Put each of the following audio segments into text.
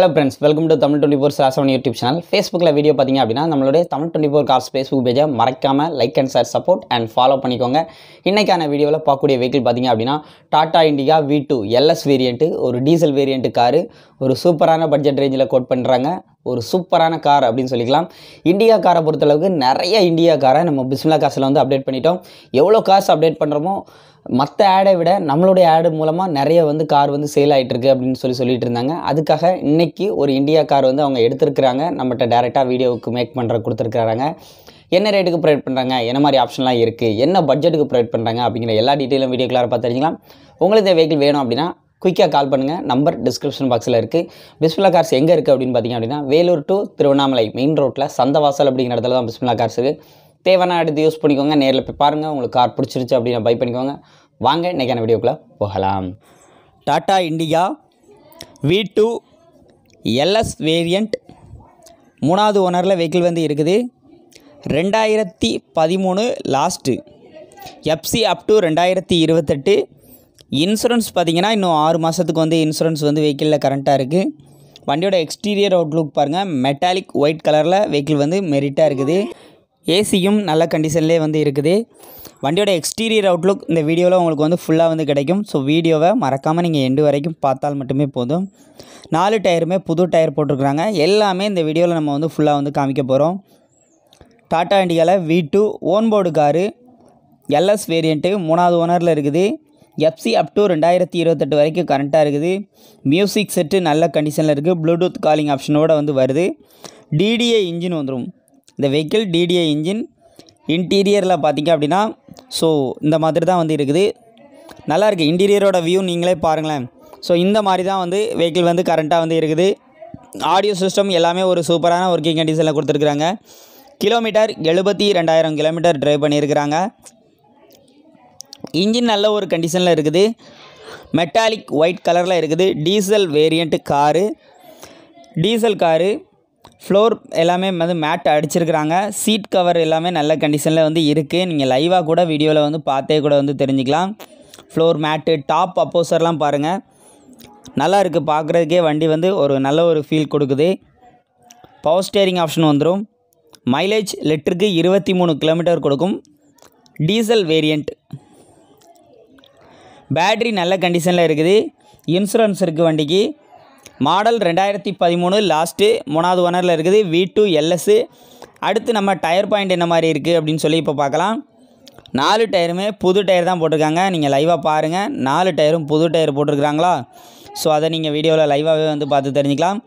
hello friends welcome to Tamil twenty four சாசவன் YouTube channel ஃபேஸ்புக்கில் video பார்த்திங்க அப்படின்னா நம்மளுடைய Tamil twenty four cars Facebook பேஜை மறக்காமல் like and share support and follow பண்ணிக்கோங்க இன்றைக்கான வீடியோவில் பார்க்கக்கூடிய வெஹிக்கிள் பார்த்திங்க அப்படின்னா Tata Indica V two LS variant ஒரு டீசல் வேரியண்ட்டு காரு ஒரு சூப்பரான பட்ஜெட் ரேஞ்சில் கோட் பண்ணுறாங்க ஒரு சூப்பரான கார் அப்படின்னு சொல்லிக்கலாம் இந்தியா காரை பொறுத்தளவுக்கு நிறைய இந்தியா காரை நம்ம பிஸ்மிலா காசில் வந்து அப்டேட் பண்ணிட்டோம் எவ்வளோ காசு அப்டேட் பண்ணுறோமோ மற்ற ஆடை விட நம்மளுடைய ஆடு மூலமாக நிறைய வந்து கார் வந்து சேல் ஆகிட்டுருக்கு அப்படின்னு சொல்லி சொல்லிட்டு இருந்தாங்க அதுக்காக இன்றைக்கி ஒரு இந்தியா கார் வந்து அவங்க எடுத்துருக்குறாங்க நம்மகிட்ட டேரெக்டாக வீடியோவுக்கு மேக் பண்ணுற கொடுத்துருக்குறாங்க என்ன ரேட்டுக்கு ப்ரொவைட் பண்ணுறாங்க என்ன மாதிரி ஆப்ஷன்லாம் இருக்குது என்ன பட்ஜெட்டுக்கு ப்ரொவைட் பண்ணுறாங்க அப்படிங்கிற எல்லா டீட்டெயிலும் வீடியோக்குள்ளார பார்த்து தெரிஞ்சிக்கலாம் உங்களுக்கு இந்த வெஹிக்கிள் வேணும் அப்படின்னா குயிக்காக கால் பண்ணுங்கள் நம்பர் டிஸ்கிரிப்ஷன் பாக்ஸில் இருக்குது பிஸ்மில்லா கார்ஸ் எங்கே இருக்குது அப்படின்னு பார்த்தீங்க அப்படின்னா வேலூர் டு திருவண்ணாமலை மெயின் ரோட்டில் சந்தவாசல் அப்படிங்கிற இடத்துல தான் பிஸ்மில்லா கார்ஸ் இருக்குது தேவையான எடுத்து யூஸ் பண்ணிக்கோங்க நேரில் போய் பாருங்கள் உங்களுக்கு கார் பிடிச்சிருச்சு அப்படின்னு பை பண்ணிக்கோங்க வாங்க இன்றைக்கான வீடியோக்குள்ளே போகலாம் Tata Indica V two LS variant மூணாவது ஓனரில் வெஹிக்கிள் வந்து இருக்குது ரெண்டாயிரத்தி பதிமூணு லாஸ்ட்டு எஃப்சி அப் டு ரெண்டாயிரத்தி இருபத்தெட்டு இன்சூரன்ஸ் பார்த்திங்கன்னா இன்னும் ஆறு மாதத்துக்கு வந்து இன்சூரன்ஸ் வந்து வெஹிக்கிளில் கரண்ட்டாக இருக்குது வண்டியோட எக்ஸ்டீரியர் அவுட்லுக் பாருங்கள் மெட்டாலிக் ஒயிட் கலரில் வெஹிக்கிள் வந்து மெரிட்டாக இருக்குது ஏசியும் நல்ல கண்டிஷன்லேயே வந்து இருக்குது வண்டியோட எக்ஸ்டீரியர் அவுட்லுக் இந்த வீடியோவில் உங்களுக்கு வந்து ஃபுல்லாக வந்து கிடைக்கும் ஸோ வீடியோவை மறக்காமல் நீங்கள் எண்டு வரைக்கும் பார்த்தால் மட்டுமே போதும் நாலு டயருமே புது டயர் போட்டிருக்கிறாங்க எல்லாமே இந்த வீடியோவில் நம்ம வந்து ஃபுல்லாக வந்து காமிக்க போகிறோம் டாட்டா இண்டியாவில் வீ டூ ஓன்போர்டு காரு எல்எஸ் வேரியண்ட்டு மூணாவது ஓனரில் இருக்குது எஃப்சி அப் டூ ரெண்டாயிரத்தி இருபத்தெட்டு வரைக்கும் கரண்ட்டாக இருக்குது மியூசிக் செட்டு நல்ல கண்டிஷனில் இருக்குது ப்ளூடூத் காலிங் ஆப்ஷனோடு வந்து வருது டிடிஏ இன்ஜின் வந்துடும் இந்த வெஹிக்கிள் டிடிஏ இன்ஜின் இன்டீரியரில் பார்த்திங்க அப்படின்னா ஸோ இந்த மாதிரி தான் வந்து இருக்குது நல்லா இருக்குது இன்டீரியரோட வியூ நீங்களே பாருங்களேன் ஸோ இந்த மாதிரி தான் வந்து வெஹிக்கிள் வந்து கரண்ட்டாக வந்து இருக்குது ஆடியோ சிஸ்டம் எல்லாமே ஒரு சூப்பரான ஒர்க்கிங் கண்டிஷனில் கொடுத்துருக்குறாங்க கிலோமீட்டர் எழுபத்தி ரெண்டாயிரம் கிலோமீட்டர் ட்ரைவ் பண்ணியிருக்கிறாங்க இன்ஜின் நல்ல ஒரு கண்டிஷனில் இருக்குது மெட்டாலிக் ஒயிட் கலரில் இருக்குது diesel variant car diesel car floor எல்லாமே வந்து மேட் அடிச்சிருக்கிறாங்க சீட் கவர் எல்லாமே நல்ல கண்டிஷனில் வந்து இருக்குது நீங்கள் லைவாக கூட வீடியோவில் வந்து பார்த்தே கூட வந்து தெரிஞ்சுக்கலாம் ஃப்ளோர் மேட்டு டாப் அப்போசர்லாம் பாருங்கள் நல்லா இருக்குது பார்க்குறதுக்கே வண்டி வந்து ஒரு நல்ல ஒரு ஃபீல் கொடுக்குது பவர் ஸ்டேரிங் ஆப்ஷன் வந்துடும் மைலேஜ் லிட்டருக்கு இருபத்தி மூணு கிலோமீட்டர் கொடுக்கும் டீசல் வேரியண்ட் பேட்ரி நல்ல கண்டிஷனில் இருக்குது இன்சூரன்ஸ் இருக்குது வண்டிக்கு மாடல் ரெண்டாயிரத்தி பதிமூணு லாஸ்ட்டு மூணாவது ஓனரில் இருக்குது வி டூ எல்எஸ்ஸு அடுத்து நம்ம டயர் பாயிண்ட் என்ன மாதிரி இருக்குது அப்படின்னு சொல்லி இப்போ பார்க்கலாம் நாலு டயருமே புது டயர் தான் போட்டிருக்காங்க நீங்கள் லைவாக பாருங்கள் நாலு டயரும் புது டயர் போட்டிருக்கிறாங்களா ஸோ அதை நீங்கள் வீடியோவில் லைவாகவே வந்து பார்த்து தெரிஞ்சுக்கலாம்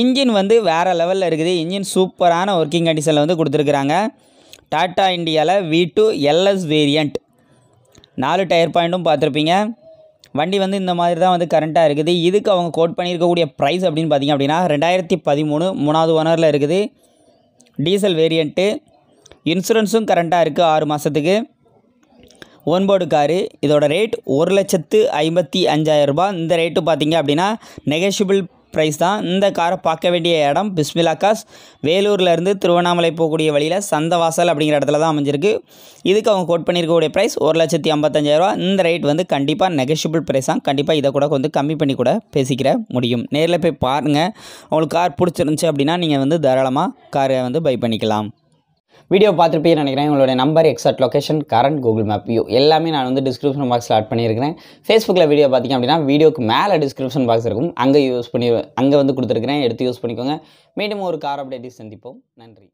இன்ஜின் வந்து வேறு லெவலில் இருக்குது இன்ஜின் சூப்பரான ஒர்க்கிங் கண்டிஷனில் வந்து கொடுத்துருக்குறாங்க டாட்டா இண்டியாவில் வி டூ எல்எஸ் வேரியண்ட் நாலு டயர் பாயிண்ட்டும் பார்த்துருப்பீங்க வண்டி வந்து இந்த மாதிரி தான் வந்து கரண்ட்டாக இருக்குது இதுக்கு அவங்க கோட் பண்ணியிருக்கக்கூடிய ப்ரைஸ் அப்படின்னு பார்த்திங்க அப்படின்னா ரெண்டாயிரத்தி பதிமூணு மூணாவது ஓனரில் இருக்குது டீசல் வேரியண்ட்டு இன்சூரன்ஸும் கரண்ட்டாக இருக்குது ஆறு மாதத்துக்கு ஒன்போர்டு காரு இதோட ரேட் ஒரு லட்சத்து ஐம்பத்தி அஞ்சாயிரரூபா இந்த ரேட்டு பார்த்திங்க அப்படின்னா நெகஷியபிள் ப்ரைஸ் தான் இந்த காரை பார்க்க வேண்டிய இடம் பிஸ்மிலா காஸ் வேலூர்லேருந்து திருவண்ணாமலை போகக்கூடிய வழியில் சந்தவாசல் அப்படிங்கிற இடத்துல தான் அமைஞ்சிருக்கு இதுக்கு அவங்க கோட் பண்ணியிருக்கக்கூடிய ப்ரைஸ் ஒரு லட்சத்தி ஐம்பத்தஞ்சாயிரரூவா இந்த ரேட் வந்து கண்டிப்பாக நெகஷியபிள் ப்ரைஸ் தான் கண்டிப்பாக இதை கூட வந்து கம்மி பண்ணி கூட பேசிக்கிற முடியும் நேரில் போய் பாருங்கள் உங்களுக்கு கார் பிடிச்சிருந்துச்சி அப்படின்னா நீங்கள் வந்து தாராளமாக காரை வந்து பை பண்ணிக்கலாம் வீடியோ பார்த்துருப்பீங்க நினைக்கிறேன் உங்களுடைய number exact location current Google map view எல்லாமே நான் வந்து டிஸ்கிரிப்ஷன் பாக்ஸில் ஆட் பண்ணியிருக்கேன் ஃபேஸ்புக்கில் வீடியோ பார்த்திங்க அப்படின்னா வீடியோக்கு மேலே டிஸ்கிரிப்ஷன் பாக்ஸ் இருக்கும் அங்கே யூஸ் பண்ணி அங்கே வந்து கொடுத்துருக்கிறேன் எடுத்து யூஸ் பண்ணிக்கோங்க மீண்டும் ஒரு கார் அப்டேட்டை சந்திப்போம் நன்றி